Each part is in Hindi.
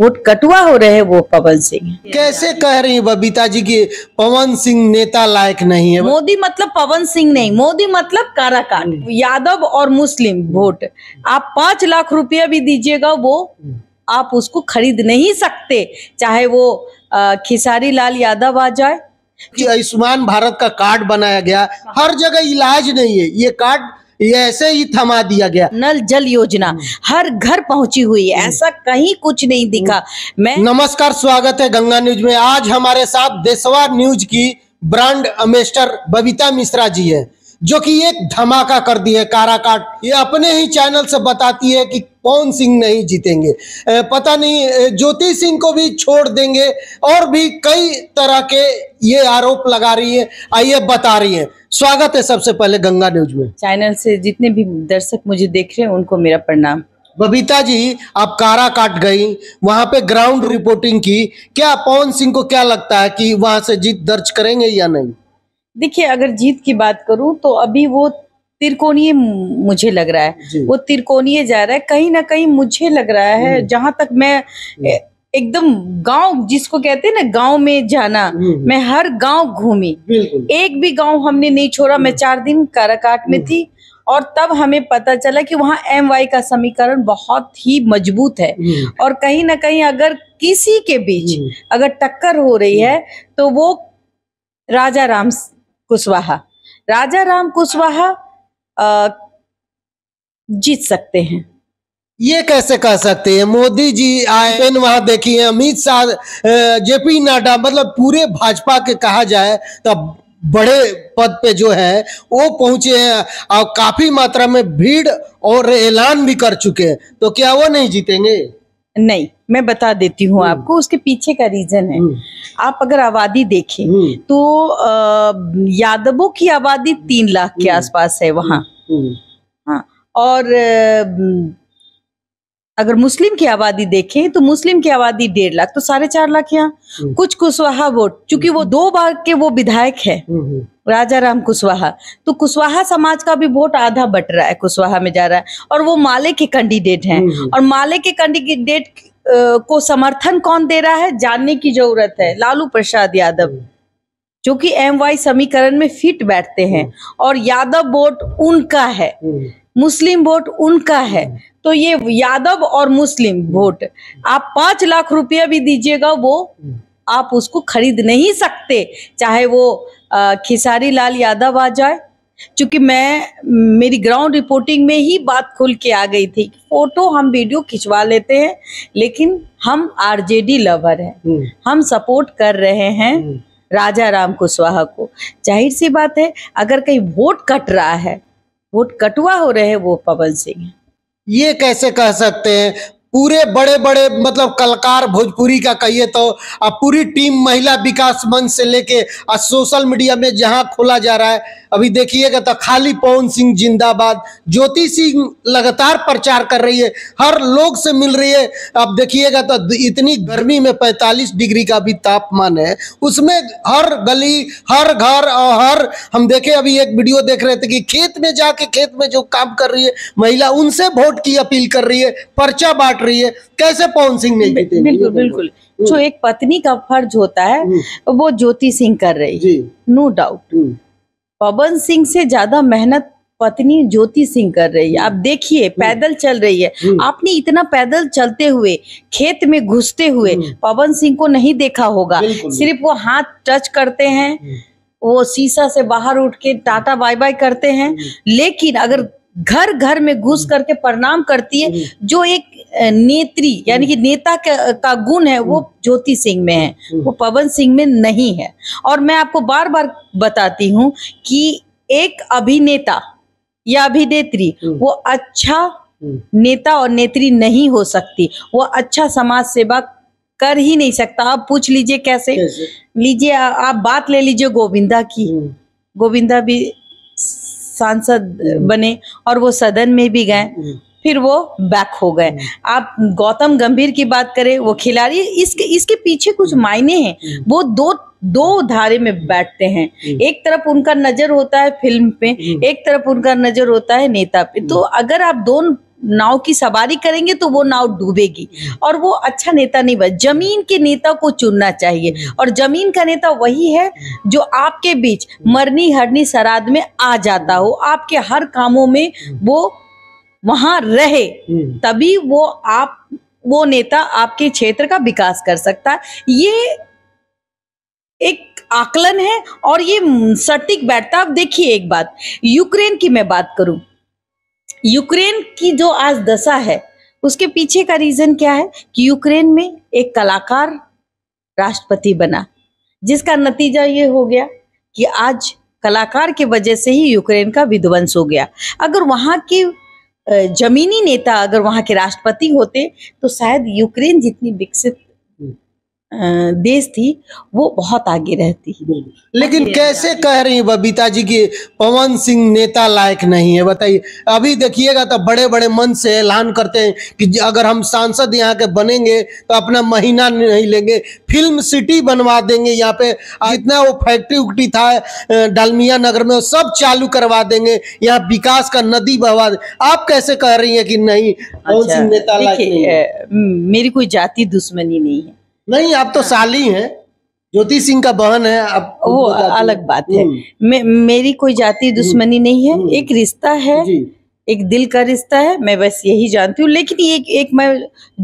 वोट कटुआ हो रहे वो पवन सिंह कैसे कह रही बबीता जी की पवन सिंह नेता लायक नहीं है मोदी मतलब पवन सिंह नहीं मोदी मतलब काराकान यादव और मुस्लिम वोट आप पांच लाख रुपया भी दीजिएगा वो आप उसको खरीद नहीं सकते चाहे वो खिसारी लाल यादव आ जाए कि आयुष्मान भारत का कार्ड बनाया गया हर जगह इलाज नहीं है ये कार्ड ऐसे ही थमा दिया गया नल जल योजना हर घर पहुंची हुई है ऐसा कहीं कुछ नहीं दिखा मैं नमस्कार स्वागत है गंगा न्यूज में आज हमारे साथ देसवा न्यूज की ब्रांड अम्बेस्टर बबीता मिश्रा जी है जो कि एक धमाका कर दी है काराकाट ये अपने ही चैनल से बताती है कि पवन सिंह नहीं जीतेंगे पता नहीं ज्योति सिंह को भी छोड़ देंगे और भी कई तरह के ये आरोप लगा रही है आइए बता रही है स्वागत है सबसे पहले गंगा न्यूज में चैनल से जितने भी दर्शक मुझे देख रहे हैं उनको मेरा प्रणाम बबीता जी आप कारा काट गई वहां पे ग्राउंड रिपोर्टिंग की क्या पवन सिंह को क्या लगता है कि वहां से जीत दर्ज करेंगे या नहीं देखिए अगर जीत की बात करूं तो अभी वो त्रिकोणीय मुझे लग रहा है वो त्रिकोणीय जा रहा है कहीं ना कहीं मुझे लग रहा है हम्म। जहां तक मैं हम्म। एकदम गांव जिसको कहते हैं ना गांव में जाना हम्म, मैं हर गांव घूमी एक भी गांव हमने नहीं छोड़ा मैं चार दिन काराकाट में थी और तब हमें पता चला कि वहाँ एम वाई का समीकरण बहुत ही मजबूत है और कहीं ना कहीं अगर किसी के बीच अगर टक्कर हो रही है तो वो राजा राम कुशवाहा राजा राम कुशवाहा जीत सकते हैं ये कैसे कह सकते हैं मोदी जी आए वहां देखी है अमित शाह जेपी नड्डा मतलब पूरे भाजपा के कहा जाए तो बड़े पद पे जो है वो पहुंचे हैं और काफी मात्रा में भीड़ और ऐलान भी कर चुके हैं तो क्या वो नहीं जीतेंगे नहीं मैं बता देती हूँ हम्म। आपको उसके पीछे का रीजन है हम्म। आप अगर आबादी देखें हम्म। तो यादवों की आबादी तीन लाख के आसपास है वहाँ हाँ और अगर मुस्लिम की आबादी देखें तो मुस्लिम की आबादी डेढ़ लाख तो साढ़े चार लाख यहाँ कुछ कुशवाहा वोट चूंकि वो दो बार के वो विधायक है राजा राम कुशवाहा तो कुशवाहा समाज का भी वोट आधा बट रहा है कुशवाहा में जा रहा है और वो माले के कैंडिडेट हैं और माले के कैंडिडेट को समर्थन कौन दे रहा है जानने की जरूरत है लालू प्रसाद यादव हम्म। जो कि एम वाई समीकरण में फिट बैठते हैं हम्म। और यादव वोट उनका है हम्म। मुस्लिम वोट उनका है तो ये यादव और मुस्लिम वोट आप पांच लाख रुपया भी दीजिएगा वो आप उसको खरीद नहीं सकते चाहे वो खिसारी लाल यादव आ जाए क्योंकि मैं मेरी ग्राउंड रिपोर्टिंग में ही बात खुल के आ गई थी फोटो हम वीडियो खिंचवा लेते हैं लेकिन हम आरजेडी लवर हैं हम्म। हम सपोर्ट कर रहे हैं हम्म। राजा राम कुशवाहा को जाहिर सी बात है अगर कहीं वोट कट रहा है वोट कटुआ हो रहे हैं वो पवन सिंह ये कैसे कह सकते हैं पूरे बड़े बड़े मतलब कलाकार भोजपुरी का कहिए तो अब पूरी टीम महिला विकास मंच से लेके आज सोशल मीडिया में जहां खोला जा रहा है अभी देखिएगा तो खाली पवन सिंह जिंदाबाद ज्योति सिंह लगातार प्रचार कर रही है हर लोग से मिल रही है अब देखिएगा तो इतनी गर्मी में 45 डिग्री का भी तापमान है उसमें हर गली हर घर और हर हम देखे अभी एक वीडियो देख रहे थे कि खेत में जाके खेत में जो काम कर रही है महिला उनसे वोट की अपील कर रही है पर्चा बांट काट रही है कैसे पवन सिंह नहीं जीते बिल्कुल तो बिल्कुल हम्म। जो एक पत्नी का फर्ज होता है हम्म। वो ज्योति सिंह कर रही है no doubt hmm. Pawan Singh से ज्यादा मेहनत पत्नी ज्योति सिंह कर रही है आप देखिए पैदल चल रही है आपने इतना पैदल चलते हुए खेत में घुसते हुए पवन सिंह को नहीं देखा होगा सिर्फ वो हाथ टच करते हैं वो शीशा से बाहर उठ के टाटा बाय बाय करते हैं लेकिन अगर घर घर में घुस हम्म। करके प्रणाम करती है हम्म। जो एक नेत्री यानी कि हम्म। नेता का गुण है वो ज्योति सिंह में है वो पवन सिंह में नहीं है और मैं आपको बार बार बताती हूँ कि एक अभिनेता या अभिनेत्री वो अच्छा नेता और नेत्री नहीं हो सकती वो अच्छा समाज सेवा कर ही नहीं सकता आप पूछ लीजिए कैसे लीजिए आप बात ले लीजिए गोविंदा की गोविंदा भी सांसद बने और वो सदन में भी गए हम्म। फिर वो बैक हो गए हम्म। आप गौतम गंभीर की बात करें वो खिलाड़ी इसके इसके पीछे कुछ हम्म। मायने हैं वो दो दो धारे में बैठते हैं एक तरफ उनका नजर होता है फिल्म पे एक तरफ उनका नजर होता है नेता पे तो अगर आप दोनों नाव की सवारी करेंगे तो वो नाव डूबेगी और वो अच्छा नेता नहीं बस जमीन के नेता को चुनना चाहिए और जमीन का नेता वही है जो आपके बीच मरनी हरनी सराद में आ जाता हो आपके हर कामों में वो वहां रहे तभी वो आप वो नेता आपके क्षेत्र का विकास कर सकता है ये एक आकलन है और ये सटीक बैठता आप देखिए एक बात यूक्रेन की मैं बात करूं यूक्रेन की जो आज दशा है उसके पीछे का रीजन क्या है कि यूक्रेन में एक कलाकार राष्ट्रपति बना जिसका नतीजा ये हो गया कि आज कलाकार के वजह से ही यूक्रेन का विध्वंस हो गया अगर वहाँ के जमीनी नेता अगर वहाँ के राष्ट्रपति होते तो शायद यूक्रेन जितनी विकसित देश थी वो बहुत आगे रहती है लेकिन कैसे कह रही बबीता जी की पवन सिंह नेता लायक नहीं है बताइए अभी देखिएगा तो बड़े बड़े मन से ऐलान करते हैं कि अगर हम सांसद यहाँ के बनेंगे तो अपना महीना नहीं लेंगे फिल्म सिटी बनवा देंगे यहाँ पे जितना वो फैक्ट्री उक्टी था डालमिया नगर में सब चालू करवा देंगे यहाँ विकास का नदी बहवा आप कैसे कह रही है कि नहीं पवन अच्छा, सिंह नेता लायक मेरी कोई जाति दुश्मनी नहीं है नहीं आप तो हाँ। साली हैं ज्योति सिंह का बहन है अब वो अलग बात है हम्म। मे, मेरी कोई जाति हम्म। दुश्मनी नहीं है हम्म। एक रिश्ता है एक दिल का रिश्ता है मैं बस यही जानती हूँ लेकिन एक एक मैं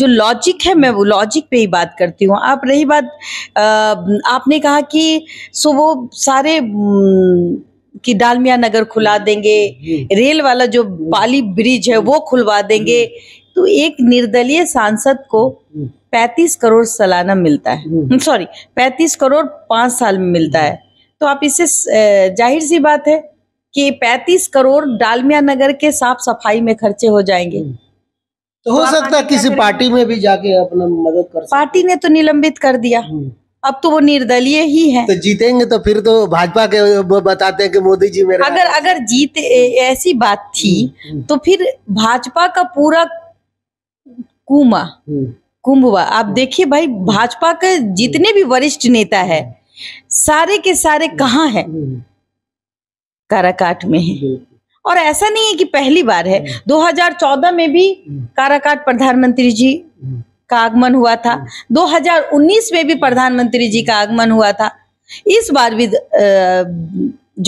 जो लॉजिक है मैं वो लॉजिक पे ही बात करती हूँ आप रही बात आ, आपने कहा कि सो वो सारे कि डालमिया नगर खुला देंगे रेल वाला जो पाली ब्रिज है वो खुलवा देंगे तो एक निर्दलीय सांसद को 35 हम्म। करोड़ सालाना मिलता है हम्म। सॉरी 35 करोड़ पांच साल में मिलता है तो आप इससे जाहिर सी बात है कि 35 करोड़ डालमिया नगर के साफ सफाई में खर्चे हो जाएंगे हम्म। तो, तो हो सकता है किसी पार्टी में भी जाके अपना मदद कर पार्टी ने तो निलंबित कर दिया अब तो वो निर्दलीय ही है तो जीतेंगे तो फिर तो भाजपा के बताते हैं कि मोदी जी मेरे अगर अगर जीत ऐसी बात थी तो फिर भाजपा का पूरा कुमा हम्म। कुंभवा आप देखिए भाई भाजपा के जितने भी वरिष्ठ नेता है सारे के सारे कहाँ है हम्म। काराकाट में है और ऐसा नहीं है कि पहली बार है 2014 हम्म। में भी काराकाट प्रधानमंत्री जी का आगमन हुआ था 2019 में भी प्रधानमंत्री जी का आगमन हुआ था इस बार भी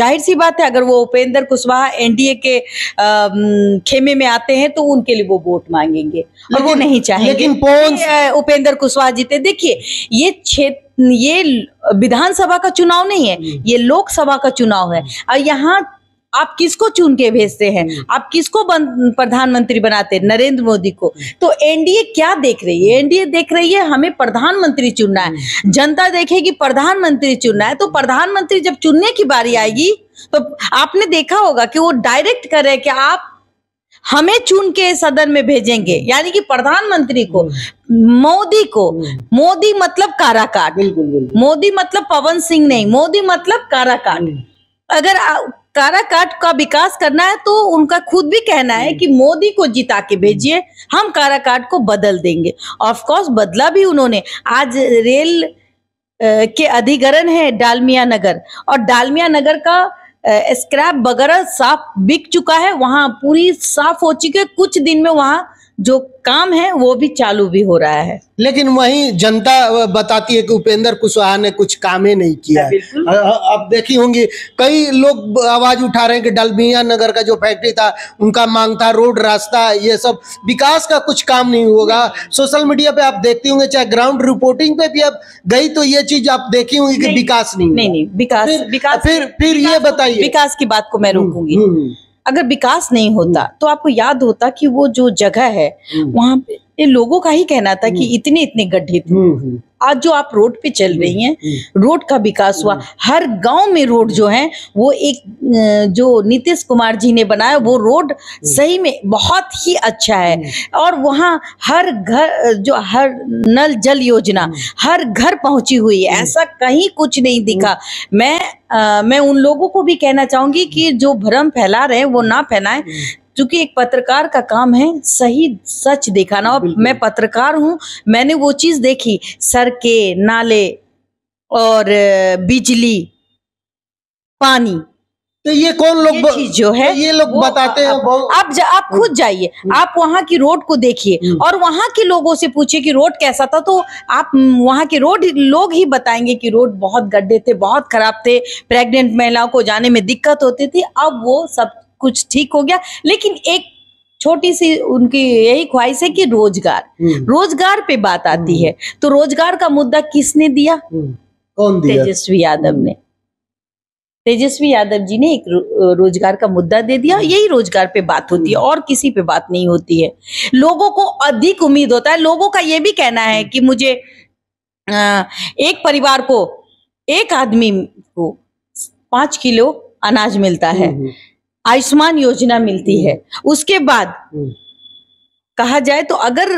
जाहिर सी बात है अगर वो उपेंद्र कुशवाहा एनडीए के आ, खेमे में आते हैं तो उनके लिए वो वोट मांगेंगे और वो नहीं चाहेंगे लेकिन उपेंद्र कुशवाहा जीते देखिए ये क्षेत्र ये विधानसभा का चुनाव नहीं है हम्म। ये लोकसभा का चुनाव है हम्म। और यहाँ आप किसको चुन के भेजते हैं हम्म। आप किसको प्रधानमंत्री बनाते हैं नरेंद्र मोदी को हम्म। तो एनडीए क्या देख रही है हम्म। एनडीए देख रही है हमें प्रधानमंत्री चुनना है जनता देखेगी प्रधानमंत्री चुनना है तो प्रधानमंत्री जब चुनने की बारी आएगी तो आपने देखा होगा कि वो डायरेक्ट करे कि आप हमें चुन के सदन में भेजेंगे यानी कि प्रधानमंत्री को मोदी को मोदी मतलब काराकाट बिल्कुल मोदी मतलब पवन सिंह नहीं मोदी मतलब काराकाट अगर काराकाट का विकास करना है तो उनका खुद भी कहना है हम्म। कि मोदी को जिता के हम्म। भेजिए हम काराकाट को बदल देंगे ऑफ बदला भी उन्होंने आज रेल के अधिग्रहण है डालमिया नगर और डालमिया नगर का स्क्रैप वगैरह साफ बिक चुका है वहां पूरी साफ हो चुकी है कुछ दिन में वहां जो काम है वो भी चालू भी हो रहा है लेकिन वही जनता बताती है कि उपेंद्र कुशवाहा ने कुछ काम ही नहीं किया हाँ, अब देखी होंगी कई लोग आवाज उठा रहे हैं कि डलबिया नगर का जो फैक्ट्री था उनका मांग था रोड रास्ता ये सब विकास का कुछ काम नहीं होगा सोशल मीडिया पे आप देखती होंगे चाहे ग्राउंड रिपोर्टिंग पे भी आप गई तो ये चीज आप देखी होंगी की विकास नहीं नहीं नहीं विकास फिर फिर ये बताइए विकास की बात को मैं हम्म, रोकूंगी हम्म, हम्म। अगर विकास नहीं होता हम्म। तो आपको याद होता कि वो जो जगह है हम्म। वहाँ पे ये लोगों का ही कहना था कि हम्म। इतने इतने गड्ढे थे हम्म, हम्म। आज जो आप रोड पे चल रही हैं रोड का विकास हुआ हर गांव में रोड जो है वो एक जो नीतीश कुमार जी ने बनाया वो रोड सही में बहुत ही अच्छा है और वहाँ हर घर जो हर नल जल योजना हर घर पहुंची हुई है ऐसा कहीं कुछ नहीं दिखा मैं आ, मैं उन लोगों को भी कहना चाहूंगी कि जो भ्रम फैला रहे हैं वो ना फैलाएं क्योंकि एक पत्रकार का काम है सही सच दिखाना और मैं पत्रकार हूँ मैंने वो चीज़ देखी सड़के नाले और बिजली पानी तो ये कौन लोग जो है ये लोग बताते हैं आप जा, आप खुद हम्म। जाइए हम्म। आप वहाँ की रोड को देखिए हम्म। और वहाँ के लोगों से पूछिए कि रोड कैसा था तो आप वहाँ के रोड लोग ही बताएंगे कि रोड बहुत गड्ढे थे बहुत खराब थे प्रेग्नेंट महिलाओं को जाने में दिक्कत होती थी अब वो सब कुछ ठीक हो गया लेकिन एक छोटी सी उनकी यही ख्वाहिश है कि रोजगार हम्म। रोजगार पे बात आती हम्म। है तो रोजगार का मुद्दा किसने दिया हम्म। कौन दिया तेजस्वी यादव ने तेजस्वी यादव जी ने एक रोजगार का मुद्दा दे दिया यही रोजगार पे बात होती है और किसी पे बात नहीं होती है लोगों को अधिक उम्मीद होता है लोगों का ये भी कहना है कि मुझे एक परिवार को एक आदमी को पांच किलो अनाज मिलता है आयुष्मान योजना मिलती है उसके बाद हम्म। कहा जाए तो अगर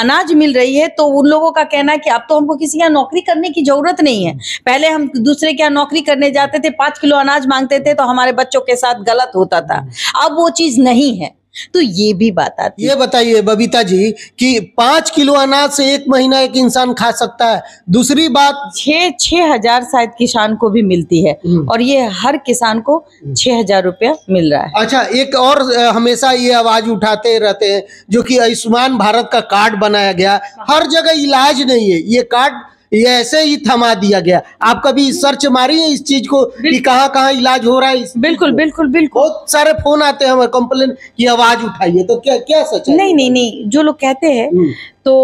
अनाज मिल रही है तो उन लोगों का कहना है कि अब तो हमको किसी के यहाँ नौकरी करने की जरूरत नहीं है पहले हम दूसरे के यहाँ नौकरी करने जाते थे पांच किलो अनाज मांगते थे तो हमारे बच्चों के साथ गलत होता था अब वो चीज नहीं है तो ये भी बात आती ये बताइए बबीता जी कि पांच किलो अनाज से एक महीना एक इंसान खा सकता है दूसरी बात छह छह हजार शायद किसान को भी मिलती है हम्म। और ये हर किसान को हम्म। छह हजार रुपया मिल रहा है अच्छा एक और हमेशा ये आवाज उठाते रहते हैं जो कि आयुष्मान भारत का कार्ड बनाया गया हाँ। हर जगह इलाज नहीं है ये कार्ड ये ऐसे ही थमा दिया गया आप कभी सर्च मारी है इस चीज को कि कहाँ कहाँ इलाज हो रहा है बिल्कुल बिल्कुल बिल्कुल बहुत सारे फोन आते हैं हमारे कंप्लेन की आवाज उठाइए तो क्या क्या सच है नहीं नहीं नहीं जो लोग कहते हैं हम्म। तो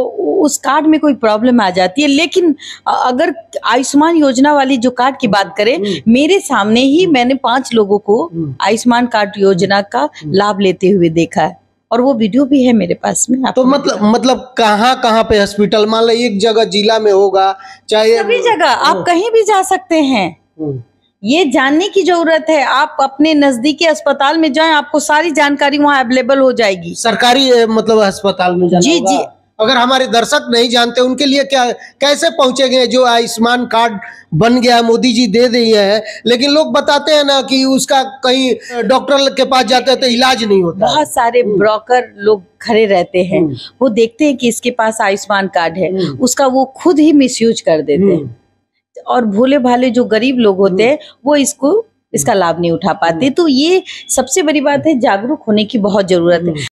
उस कार्ड में कोई प्रॉब्लम आ जाती है लेकिन अगर आयुष्मान योजना वाली जो कार्ड की बात करें हम्म। मेरे सामने ही हम्म। मैंने पांच लोगों को आयुष्मान कार्ड योजना का लाभ लेते हुए देखा है और वो वीडियो भी है मेरे पास में तो मतलब मतलब कहाँ कहाँ पे हॉस्पिटल मान लो एक जगह जिला में होगा चाहे सभी जगह आप हम्म। कहीं भी जा सकते हैं हम्म। ये जानने की जरूरत है आप अपने नजदीकी अस्पताल में जाएं आपको सारी जानकारी वहाँ अवेलेबल हो जाएगी सरकारी मतलब अस्पताल में जी जी अगर हमारे दर्शक नहीं जानते उनके लिए क्या कैसे पहुंचेंगे जो आयुष्मान कार्ड बन गया मोदी जी दे दिए हैं लेकिन लोग बताते हैं ना कि उसका कहीं डॉक्टर के पास जाते हैं तो इलाज नहीं होता बहुत सारे हम्म। ब्रोकर लोग खड़े रहते हैं हम्म। वो देखते हैं कि इसके पास आयुष्मान कार्ड है हम्म। उसका वो खुद ही मिस कर देते हैं और भोले भाले जो गरीब लोग होते हैं वो इसको इसका लाभ नहीं उठा पाते तो ये सबसे बड़ी बात है जागरूक होने की बहुत जरूरत है